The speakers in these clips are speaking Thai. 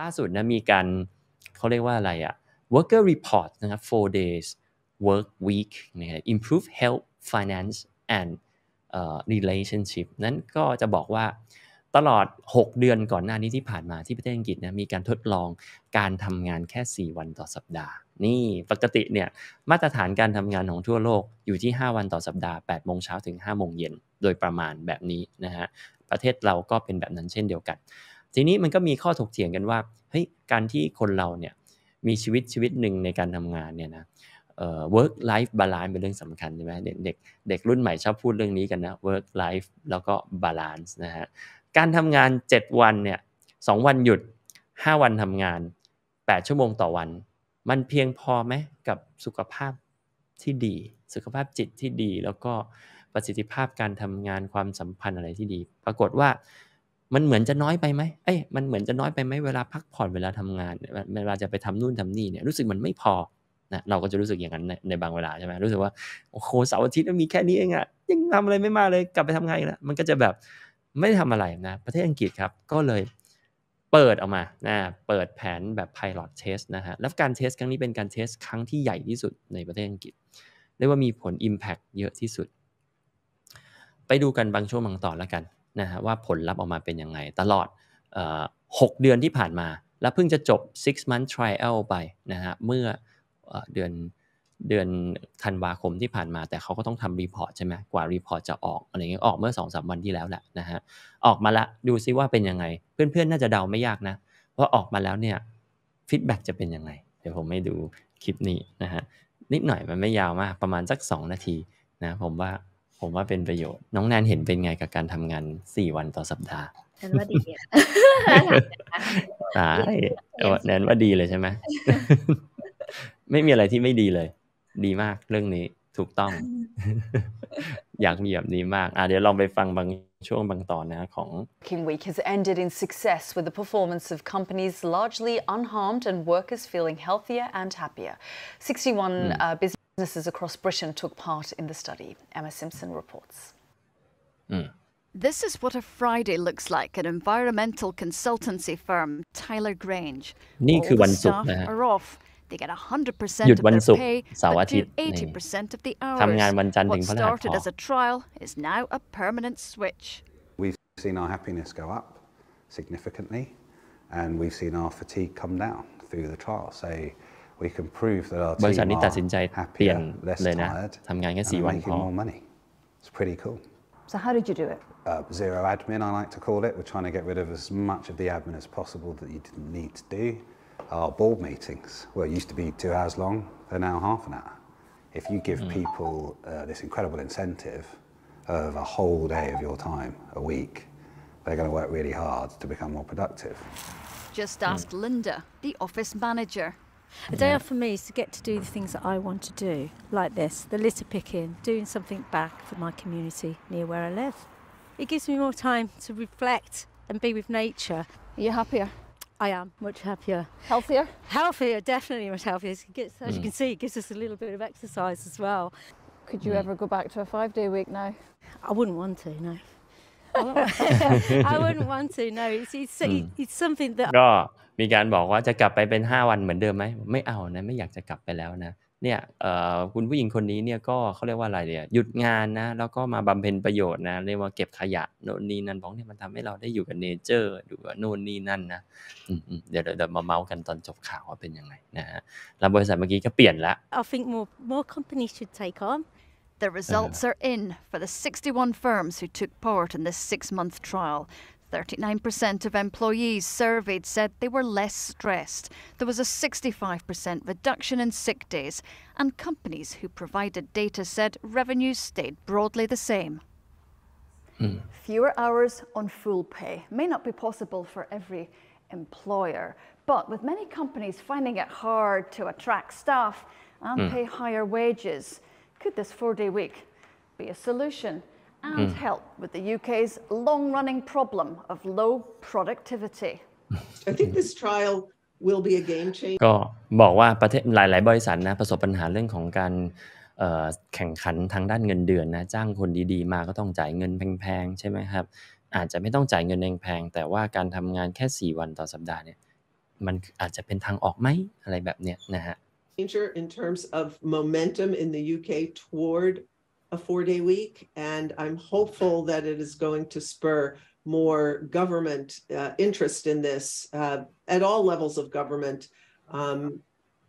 ล่าสุดนะมีการเขาเรียกว่าอะไรอะ worker report นะครับ four days work week นะครับ improve health finance and uh, relationship นั้นก็จะบอกว่าตลอด 6 เดือนก่อนหน้านี้ที่ผ่านมาที่ประเทศอังกฤษนะมีการทดลองการทำงานแค่ 4 วันต่อสัปดาห์ นี่ปกติเนี่ยมาตรฐานการทำงานของทั่วโลกอยู่ที่ 5 วันต่อสัปดาห์8โมงเช้าถึง5โมงเย็นโดยประมาณแบบนี้นะฮะประเทศเราก็เป็นแบบนั้นเช่นเดียวกันทีนี้มันก็มีข้อถกเถียงกันว่าเฮ้ยการที่คนเราเนี่ยมีชีวิตชีวิตหนึ่งในการทำงานเนี่ยนะเอ่อ work life balance เป็นเรื่องสำคัญใช่ไหมเด็กเด็กรุ่นใหม่ชอบพูดเรื่องนี้กันนะ work life แล้วก็ balance นะฮะการทำงาน 7 วันเนี่ยสวันหยุด 5 วันทำงาน 8 ชั่วโมงต่อวัน มันเพียงพอไหมกับสุขภาพที่ดี สุขภาพจิตที่ดี แล้วก็ประสิทธิภาพการทำงานความสัมพันธ์อะไรที่ดี ปรากฏว่ามันเหมือนจะน้อยไปไหมเอ้ยมันเหมือนจะน้อยไปไหมเวลาพักผ่อนเวลาทำงานเวลาจะไปทำนู่นทำนี่เนี่ยรู้สึกมันไม่พอนะเราก็จะรู้สึกอย่างนั้นในในบางเวลาใช่ไหมรู้สึกว่าโอ้โหเสาร์อาทิตย์มันมีแค่นี้เองอะยังทำอะไรไม่มาเลยกลับไปทำงานอีกแล้วมันก็จะแบบไม่ทำทำอะไรนะประเทศอังกฤษครับก็เลยเปิดออกมานะเปิดแผนแบบ pilot test นะฮะแล้วการเทสครั้งนี้เป็นการเทสครั้งที่ใหญ่ที่สุดในประเทศอังกฤษเรียกว่ามีผล impact เยอะที่สุด ไปดูกันบางช่วงบางตอนแล้วกันนะฮะว่าผลลัพธ์ออกมาเป็นยังไงตลอดหกเดือนที่ผ่านมา แล้วเพิ่งจะจบ six month trial ไปนะฮะเมื่อเดือนเดือนธันวาคมที่ผ่านมา แต่เขาก็ต้องทำรีพอร์ตใช่ไหมกว่ารีพอร์ตจะออกอะไรเงี้ยออกเมื่อ2อสวันที่แล้วแหละนะฮะออกมาละดูซิว่าเป็นยังไง เพื่อนๆน่าจะเดาไม่ยากนะว่าออกมาแล้วเนี่ยฟีดแบ็จะเป็นยังไงเดี๋ยวผมไม่ดูคลิปนี้นะฮะนิดหน่อยมันไม่ยาวมากประมาณสัก2 นาทีนะผมว่ามว่าเป็นประโยชน์น้องแนนเห็นเป็นไงกับการทำงานสี่วันต่อสัปดาห์แนนว่าดีอ่ะตายแนนว่าดีเลยใช่ไหมไม่มีอะไรที่ไม่ดีเลย ดีมากเรื่องนี้ถูกต้อง อยากมีแบบนี้มากอ่ะเดี๋ยวลองไปฟังบางช่วงบางตอนนะของ King Week has ended in success with the performance of companies largely unharmed and workers feeling healthier and happier 61 uh, business Businesses across Britain took part in the study. Emma Simpson reports. Mm. This is what a Friday looks like at environmental consultancy firm Tyler Grange. All the staff are off. They get 100% of their pay, but do 80% of the hours. What started as a trial is now a permanent switch. We've seen our happiness go up significantly, and we've seen our fatigue come down through the trial. So we can prove that our team are happier, less uh, tired, and making more money. It's pretty cool. So how did you do it? Uh, zero admin, I like to call it. We're trying to get rid of as much of the admin as possible that you didn't need to do. Our board meetings, well, it used to be two hours long, they're now half an hour. If you give hmm. people uh, this incredible incentive of a whole day of your time a week, they're going to work really hard to become more productive. Just ask hmm. Linda, the office manager. A day yeah. off for me is to get to do the things that I want to do, like this the litter picking, doing something back for my community near where I live. It gives me more time to reflect and be with nature. Are you happier? I am much happier. Healthier? Healthier, definitely much healthier. As, as mm. you hmm. can see, it gives us a little bit of exercise as well. Could you hmm. ever go back to a five day week now? I wouldn't want to, no. I wouldn't want to, no. It's, it's, mm. it's something that. Ah. มีการบอกว่าจะกลับไปเป็น 5 วันเหมือนเดิมไหมไม่เอานะไม่อยากจะกลับไปแล้วนะเนี่ยคุณผู้หญิงคนนี้เนี่ยก็เขาเรียกว่าอะไรเนี่ยหยุดงานนะแล้วก็มาบำเพ็ญประโยชน์นะเรียกว่าเก็บขยะโน่นนี่นั่นบอกเนี่ยมันทำให้เราได้อยู่กับเนเจอร์ดูว่าโน่นนี่นั่นนะเดี๋ยวเดี๋ยวมาเมาส์กันตอนจบข่าวว่าเป็นยังไงนะฮะแล้วบริษัทเมื่อกี้ก็เปลี่ยนละ I think more more companies should take on The results are in for the 61 firms who took part in this six month trial. 39% of employees surveyed said they were less stressed. There was a 65% reduction in sick days, and companies who provided data said revenues stayed broadly the same. Hmm. Fewer hours on full pay may not be possible for every employer, but with many companies finding it hard to attract staff and hmm. pay higher wages, could this four day week be a solution? and help with the UK's long running problem of low productivity. I think this trial will be a game changer. ก็บอกว่าประเทศหลาย ๆบริษัทนะประสบปัญหาเรื่องของการแข่งขันทางด้านเงินเดือนนะจ้างคนดีๆ มา ก็ต้องจ่ายเงินแพงๆใช่ไหมครับอาจจะไม่ต้องจ่ายเงินแพงๆแต่ว่าการทำงานแค่4วันต่อสัปดาห์เนี่ยมันอาจจะเป็นทางออกไหมอะไรแบบเนี้ยนะฮะ in terms of momentum in the UK toward a four day week. And I'm hopeful that it is going to spur more government uh, interest in this uh, at all levels of government um,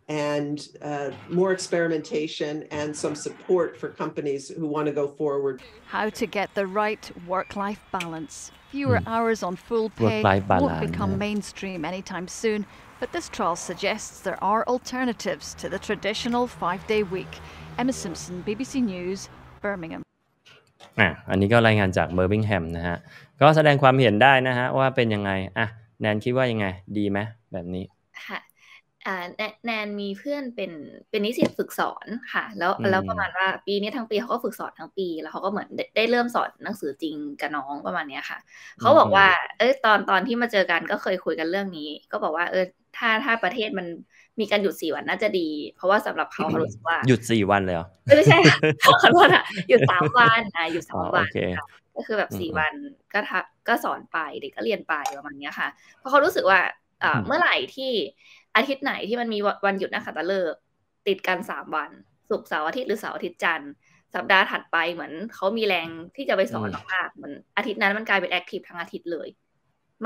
and uh, more experimentation and some support for companies who want to go forward. How to get the right work life balance. Fewer mm. hours on full pay won't become yeah. mainstream anytime soon, but this trial suggests there are alternatives to the traditional five day week. Emma Simpson, BBC News, Birmingham อ่ะอันนี้ก็รายงานจากเบอร์มิงแฮมนะฮะ ก็แสดงความเห็นได้นะฮะว่าเป็นยังไง อ่ะ แนนคิดว่ายังไง ดีไหมแบบนี้ค่ะแนนมีเพื่อนเป็นเป็นนิสิตฝึกสอนค่ะ แล้วแล้วประมาณว่าปีนี้ทั้งปีเขาก็ฝึกสอนทั้งปี แล้วเขาก็เหมือนได้เริ่มสอนหนังสือจริงกับน้องประมาณเนี้ยค่ะเขาบอกว่าเออตอนตอนที่มาเจอกันก็เคยคุยกันเรื่องนี้ ก็บอกว่า เออถ้าถ้าประเทศมันมีการหยุดสี่วันน่าจะดี เพราะว่าสำหรับเขาเขารู้สึกว่า หยุดสี่วันเลยเหรอไม่ใช่ขอโทษอ่ะหยุดสามวันอ่ะหยุดสามวันก็คือแบบสี่วันก็ทักก็สอนไปเด็กก็เรียนไปประมาณเนี้ยค่ะเพราะเขารู้สึกว่าเมื่อไหร่ที่อาทิตย์ไหนที่มันมีวันหยุดนักขัตฤกษ์ติดกันสามวันศุกร์เสาร์อาทิตย์หรือเสาร์อาทิตย์จันทร์สัปดาห์ถัดไปเหมือน เขามีแรงที่จะไปสอนมากเหมือนอาทิตย์นั้นมันกลายเป็นแอคทีฟทั้งอาทิตย์เลย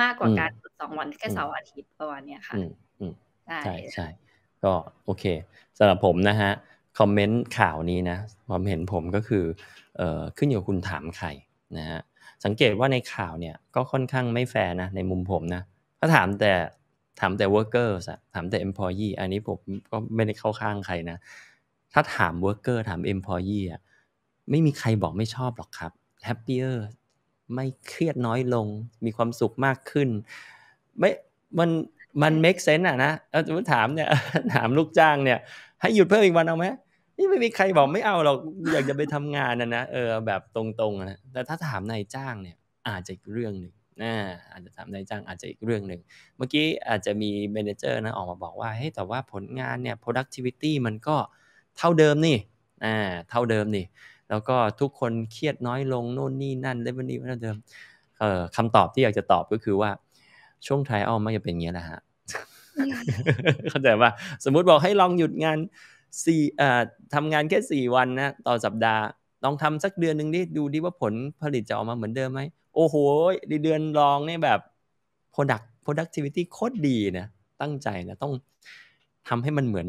มากกว่าการสองวันแค่เสาร์อาทิตย์ประมาณนี้ค่ะใช่ใช่ก็โอเคสำหรับผมนะฮะ คอมเมนต์ข่าวนี้นะความเห็นผมก็คืออขึ้นอยู่คุณถามใครนะฮะสังเกตว่าในข่าวเนี่ยก็ค่อนข้างไม่แฟร์นะในมุมผมนะถ้าถามแต่ถามแต่ workers อะถามแต่ employee อันนี้ผมก็ไม่ได้เข้าข้างใครนะ ถ้าถาม worker ถาม employee อะไม่มีใครบอกไม่ชอบหรอกครับ happier ไม่เครียดน้อยลง มีความสุขมากขึ้นไม่มันมัน make sense อะนะเมาถามเนี่ยถามลูกจ้างเนี่ยให้หยุดเพิ่มอีกวันเอาไหมนี่ไม่มีใครบอกไม่เอาหรอกอยากจะไปทำงานนะนะเออแบบตรงๆนะแต่ถ้าถามนายจ้างเนี่ยอาจจะเรื่องหนึ่งนะอาจจะทำนายจ้างอาจจะอีกเรื่องหนึ่งเมื่อกี้อาจจะมีเมนเจอร์นะออกมาบอกว่าเฮ้ยแต่ว่าผลงานเนี่ย productivity มันก็เท่าเดิมนี่อ่าเท่าเดิมนี่แล้วก็ทุกคนเครียดน้อยลงโน่นนี่นั่นเลเวลนี้เท่าเดิมเอ่อคำตอบที่อยากจะตอบก็คือว่าช่วงไทยอ้อมมันจะเป็นอย่างนี้แหละฮะเข้าใจว่าสมมุติบอกให้ลองหยุดงานสี่เอ่อทำงานแค่สี่วันนะต่อสัปดาห์ลองทำสักเดือนหนึ่งดิ ดูดิว่าผลผลิตจะออกมาเหมือนเดิมไหม โอ้โหเดือนลองเนี่ยแบบ product productivity โคตรดีนะ ตั้งใจนะต้องทำให้มันเหมือน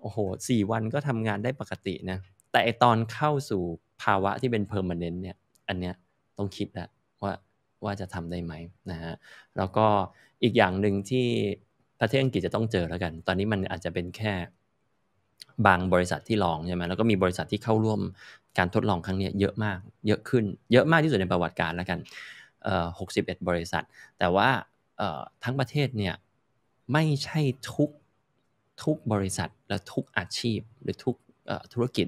โอ้โหสี่วันก็ทำงานได้ปกตินะ แต่ไอตอนเข้าสู่ภาวะที่เป็น permanent เนี่ย อันเนี้ยต้องคิดและว่าว่าจะทำได้ไหมนะฮะ แล้วก็อีกอย่างหนึ่งที่ประเทศอังกฤษจะต้องเจอแล้วกัน ตอนนี้มันอาจจะเป็นแค่บางบริษัทที่ลองใช่ไหมแล้วก็มีบริษัทที่เข้าร่วมการทดลองครั้งนี้เยอะมากเยอะขึ้นเยอะมากที่สุดในประวัติการแล้วกันหกสิบเอ็ดบริษัท แต่ว่าทั้งประเทศเนี่ยไม่ใช่ทุกทุกบริษัทและทุกอาชีพ หรือทุกธุรกิจ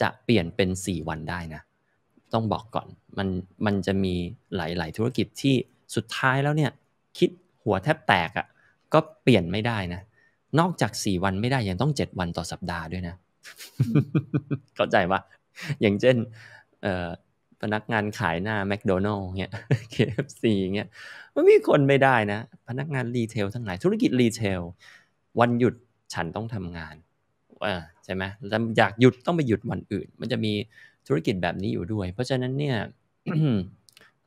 จะเปลี่ยนเป็น 4 วันได้นะต้องบอกก่อนมันมันจะมีหลายๆ ธุรกิจที่สุดท้ายแล้วเนี่ยคิดหัวแทบแตกอะ่ะก็เปลี่ยนไม่ได้นะนอกจากสี่วันไม่ได้ยังต้องเจ็ดวันต่อสัปดาห์ด้วยนะเข้าใจว่าอย่างเช่นพนักงานขายหน้าแมคโดนัลล์เงี้ยเค k f ีเงี้ยมันมีคนไม่ได้นะพนักงานรีเทลทั้งหลายธุรกิจรีเทลวันหยุดฉันต้องทำงานใช่ไหมอยากหยุดต้องไปหยุดวันอื่นมันจะมีธุรกิจแบบนี้อยู่ด้วย เพราะฉะนั้นเนี่ย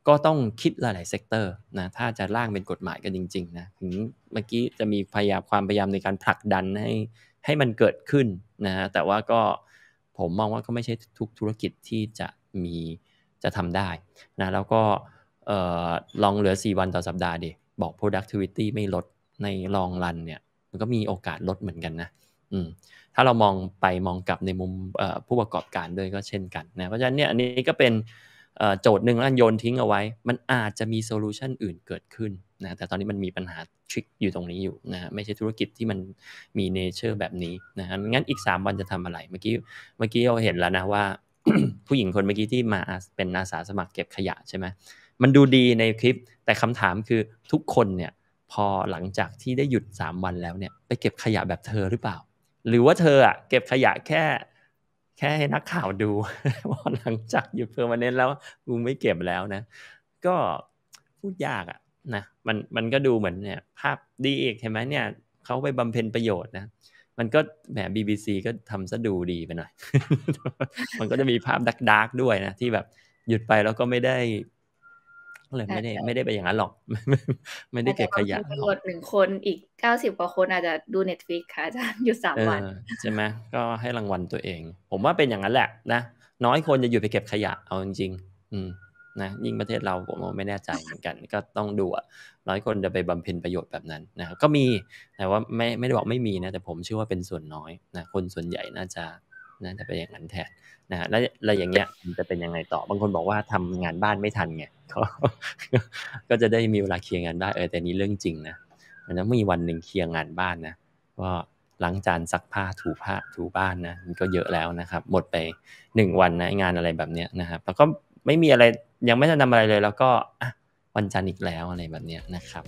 ก็ต้องคิดหลายๆเซกเตอร์นะถ้าจะร่างเป็นกฎหมายกันจริงๆนะถึงเมื่อกี้จะมีพยายามความพยายามในการผลักดันให้ให้มันเกิดขึ้นนะะแต่ว่าก็ผมมองว่าก็ไม่ใช่ทุกธุรกิจที่จะมีจะทำได้นะแล้วก็ลองเหลือ4วันต่อสัปดาห์ดิบอก productivity ไม่ลดในลองรันเนี่ยมันก็มีโอกาสลดเหมือนกันนะถ้าเรามองไปมองกลับในมุมผู้ประกอบการด้วยก็เช่นกันนะเพราะฉะนั้นเนี่ยอันนี้ก็เป็นโจทย์หนึ่งแล้วโยนทิ้งเอาไว้ มันอาจจะมีโซลูชันอื่นเกิดขึ้นนะ แต่ตอนนี้มันมีปัญหาทริคอยู่ตรงนี้อยู่นะฮะไม่ใช่ธุรกิจที่มันมีเนเจอร์แบบนี้นะฮะงั้นอีก 3 วันจะทำอะไร เมื่อกี้เมื่อกี้เราเห็นแล้วนะว่าผู้หญิงคนเมื่อกี้ที่มาเป็นอาสาสมัครเก็บขยะใช่ไหมมันดูดีในคลิป แต่คำถามคือทุกคนเนี่ยพอหลังจากที่ได้หยุด 3 วันแล้วเนี่ยไปเก็บขยะแบบเธอหรือเปล่า หรือว่าเธออ่ะเก็บขยะแค่แค่ให้นักข่าวดูว่าหลังจากหยุดเพิ่มมาเน้นแล้วกูไม่เก็บแล้วนะ ก็พูดยากอะนะมันมันก็ดูเหมือนเนี่ยภาพดีเอกใช่ไหมเนี่ยเขาไปบำเพ็ญประโยชน์นะมันก็แหม BBC ก็ทำซะดูดีไปหน่อย มันก็จะมีภาพดักดักด้วยนะ ที่แบบหยุดไปแล้วก็ไม่ได้ก็เลยไม่ได้ไม่ได้ไปอย่างนั้นหรอก ไม่ได้เก็บขยะหรอกหนึ่งคนอีกเก้าสิบกว่าคนอาจจะดูเน็ตฟิกค่ะอาจารย์อยู่สามวันใช่ไหมก็ให้รางวัลตัวเอง ผมว่าเป็นอย่างนั้นแหละนะน้อยคนจะอยู่ไปเก็บขยะเอาจริง ๆอืมนะยิ่งประเทศเราผมไม่แน่ใจเหมือนกัน ก็ต้องดูอ่ะน้อยคนจะไปบำเพ็ญประโยชน์แบบนั้นนะครับก็มีแต่ว่าไม่ไม่ได้บอกไม่มีนะ แต่ผมเชื่อว่าเป็นส่วนน้อยนะคนส่วนใหญ่น่าจะนะแจะเป็นอย่างนั้นแทนนะฮะแล้วอย่างเงี้ยมันจะเป็นยังไงต่อบางคนบอกว่าทำงานบ้านไม่ทันไงก็ก็จะได้มีเวลาเคลียร์งานได้เออแต่นี้เรื่องจริงนะมันต้องมีวันหนึ่งเคลียร์งานบ้านนะว่าล้างจานซักผ้าถูผ้าถูบ้านนะมันก็เยอะแล้วนะครับหมดไปหนึ่งวันนะงานอะไรแบบเนี้ยนะครับ แล้วก็ไม่มีอะไรยังไม่ได้ทำอะไรเลยแล้วก็วันจันทร์อีกแล้วอะไรแบบเนี้ยนะครั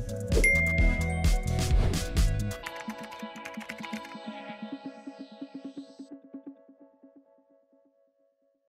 บ